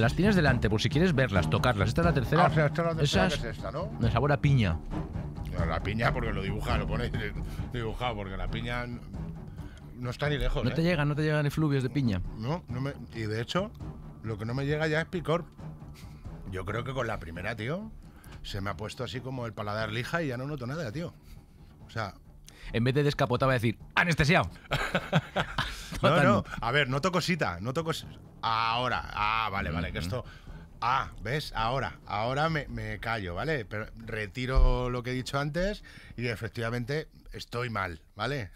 Las tienes delante por si quieres verlas, tocarlas. Esta es la tercera. Ah, esta es la esta, ¿no? De sabor a piña. la piña porque lo dibuja, lo pone dibujado, porque la piña no está ni lejos. No ¿eh? te llegan, no te llegan fluvios de piña. No, y de hecho, lo que no me llega ya es picor. Yo creo que con la primera, tío, se me ha puesto así como el paladar lija y ya no noto nada, tío. O sea. En vez de descapotar, va decir, anestesiado. No, no. A ver, noto no no toco Ahora. Ah, vale, vale. Que esto. Ah, ¿ves? Ahora, ahora me, callo, ¿vale? Pero retiro lo que he dicho antes y efectivamente estoy mal, ¿vale?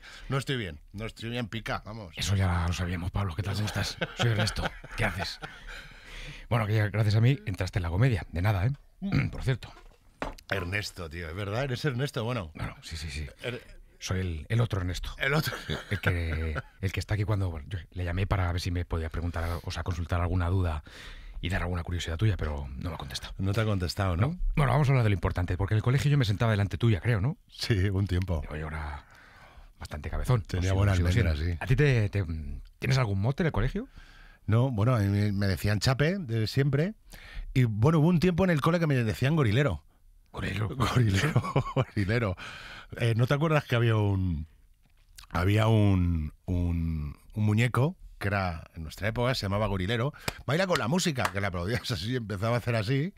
no estoy bien, no estoy bien pica, vamos. Eso ya lo sabíamos, Pablo, ¿qué tal estás? Soy Ernesto, ¿Qué haces? Bueno, que gracias a mí entraste en la comedia. De nada, ¿eh? Mm. Por cierto. Ernesto, tío, es verdad, eres Ernesto, bueno. Bueno, sí, sí, sí. Er, soy el, el, otro esto. El otro. El que, está aquí cuando. yo le llamé para ver si me podía preguntar, o sea, consultar alguna duda y dar alguna curiosidad tuya, pero no me ha contestado. No te ha contestado, ¿no? Bueno, vamos a hablar de lo importante, porque en el colegio yo me sentaba delante tuya, creo, ¿no? Sí, un tiempo. Yo ahora bastante cabezón. Tenía buena sí. ¿A ti tienes algún mote en el colegio? No, bueno, a mí me decían chape de siempre. Y bueno, hubo un tiempo en el cole que me decían gorilero. Gorilero. Gorilero, eh, gorilero. ¿No te acuerdas que había un. Había un, un, muñeco que era en nuestra época, se llamaba Gorilero. Baila con la música, que la aplaudías así, empezaba a hacer así.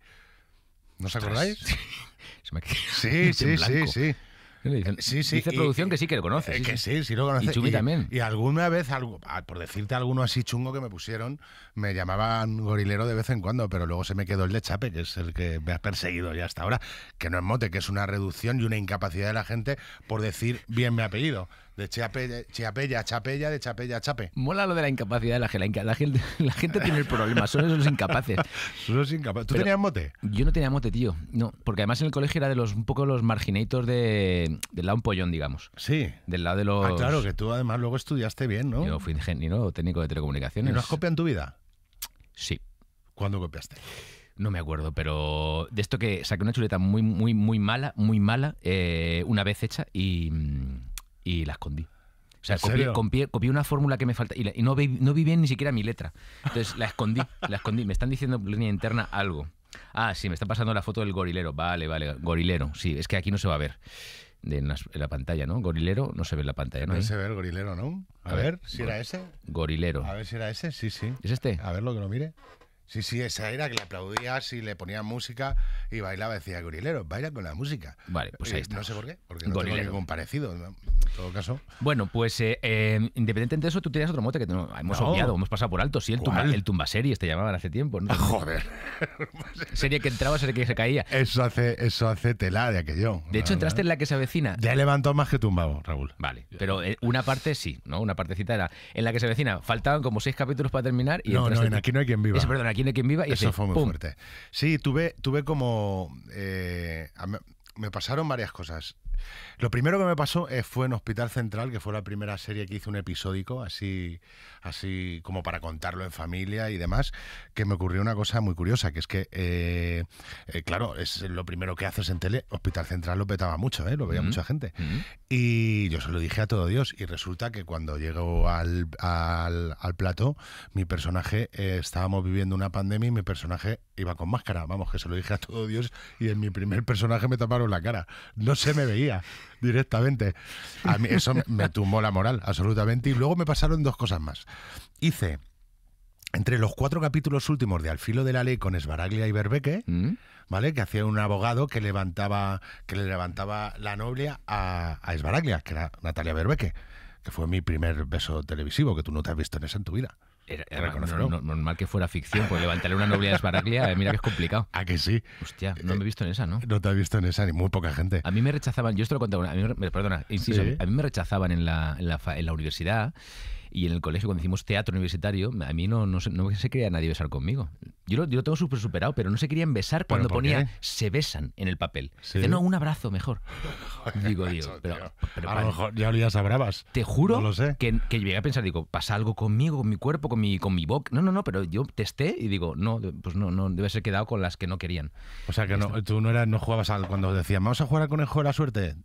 ¿No os acordáis? sí, sí, sí, sí. sí, sí, dice producción que sí que lo conoces eh, Sí, sí, lo conoces Y alguna vez, algo, ah, por decirte alguno así chungo que me pusieron, me llamaban gorilero de vez en cuando, pero luego se me quedó el de Chape, que es el que me ha perseguido ya hasta ahora, que no es mote, que es una reducción y una incapacidad de la gente por decir bien mi apellido. De chapella Chiapella, Chapella, de Chapella, Chape. Mola lo de la incapacidad de la, la, gente, la gente tiene el problema, son esos incapaces. Son los incapaces. ¿Tú tenías mote? Yo no tenía mote, tío. No, porque además en el colegio era de los un poco los marginators de, del lado un pollón, digamos. Sí. Del lado de los. Ah, claro, que tú además luego estudiaste bien, ¿no? Yo fui ingeniero técnico de telecomunicaciones. ¿Y no has copiado en tu vida? Sí. ¿Cuándo copiaste? No me acuerdo, pero de esto que saqué una chuleta muy, muy, muy mala, muy mala, eh, una vez hecha y. Mm, y la escondí. O sea, copié, copié, una fórmula que me falta y, no, vi, no vi bien ni siquiera mi letra. Entonces la escondí, la escondí. Me están diciendo en línea interna algo. Ah, sí, me está pasando la foto del gorilero. Vale, vale, gorilero. Sí, es que aquí no se va a ver en la, pantalla, ¿no? Gorilero no se ve en la pantalla, ¿no? No se ve el gorilero, ¿no? A, ver, si era ese. Gorilero. A ver si era ese, sí, sí. ¿Es este? A ver lo que lo mire. Sí, sí, esa era que le aplaudías y le ponía música y bailaba. Decía, gorilero, baila con la música. Vale, pues eh, ahí está. No sé por qué, porque no gorilero. tengo parecido todo caso. Bueno, pues eh, eh, independientemente de eso, tú tenías otro mote que hemos hemos pasado por alto. Sí, el tumba, el te llamaban hace tiempo, ¿no? Joder. serie que entraba, serie que se caía. Eso hace, eso hace tela de aquello. De hecho, entraste en la que se avecina. Ya levantó más que tumbado, Raúl. Vale, pero eh, una parte sí, ¿no? Una partecita era en la que se avecina. Faltaban como seis capítulos para terminar y No, no, en Aquí no hay quien viva. Eso, perdón, Aquí no hay quien viva. Y eso fue muy fuerte. Sí, tuve, tuve como... Eh, me pasaron varias cosas. Lo primero que me pasó eh, fue en Hospital Central, que fue la primera serie que hice un episódico, así, así como para contarlo en familia y demás, que me ocurrió una cosa muy curiosa, que es que, eh, eh, claro, es lo primero que haces en tele. Hospital Central lo petaba mucho, lo veía mucha gente. Y yo se lo dije a todo Dios. Y resulta que cuando llego al, al, al mi personaje, estábamos viviendo una pandemia y mi personaje iba con máscara. Vamos, que se lo dije a todo Dios y en mi primer personaje me taparon la cara. No se me veía directamente. A mí eso me tumbó la moral, absolutamente. Y luego me pasaron dos cosas más. Hice, entre los cuatro capítulos últimos de Al filo de la ley con Esbaraglia y Berbeque, mm. ¿vale? Que hacía un abogado que levantaba, que le levantaba la novia a, a Esbaraglia, que era Natalia Berbeque, que fue mi primer beso televisivo, que tú no te has visto en esa en tu vida. Era, no, no, normal que fuera ficción, pues levantarle una de esbaraglia, eh, mira que es complicado. ah que sí? Hostia, no eh, me he visto en esa, ¿no? No te has visto en esa, ni muy poca gente. A mí me rechazaban, yo esto lo conté a mí, perdona, inciso, a mí me rechazaban en la, en la, en la universidad y en el colegio, cuando hicimos teatro universitario, a mí no, no, se, no se quería nadie besar conmigo. Yo lo, tengo super superado, pero no se querían besar cuando ponía se besan en el papel. no, un abrazo mejor. digo, digo, pero, lo mejor ya olías bravas. Te juro Que, que llegué a pensar, digo, pasa algo conmigo, con mi cuerpo, con mi, con mi boca. No, no, no, pero yo testé y digo, no, pues no, no, debe ser quedado con las que no querían. O sea que no, tú no, eras, no jugabas al, cuando decían, vamos a jugar al conejo de la suerte,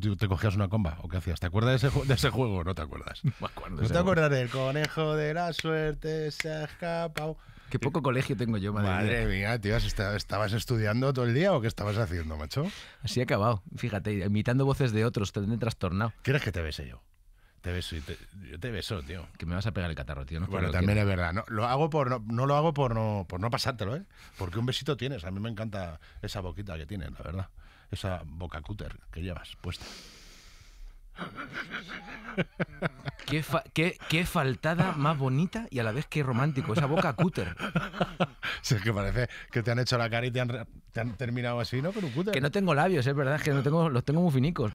¿Tú te cogías una comba o qué hacías? ¿Te acuerdas de ese, de ese juego? No te acuerdas. No me acuerdo. te acuerdas del conejo de la suerte? Se ha escapado. Qué poco colegio tengo yo, madre, madre mía. tío. ¿Estabas estudiando todo el día o qué estabas haciendo, macho? Así he acabado. Fíjate, imitando voces de otros, te he trastornado. ¿Quieres que te bese yo? Te beso yo te beso, tío. Que me vas a pegar el catarro, tío. bueno, también es verdad. No lo hago por no, no, lo hago por no por no pasártelo, ¿eh? Porque un besito tienes. A mí me encanta esa boquita que tienes, la verdad esa boca cúter que llevas puesta. Qué, qué, qué, faltada más bonita y a la vez qué romántico, esa boca cúter. es que parece que te han hecho la cara y te han, terminado así, ¿no? Pero cúter. Que no tengo labios, es verdad, que no tengo, los tengo muy finicos.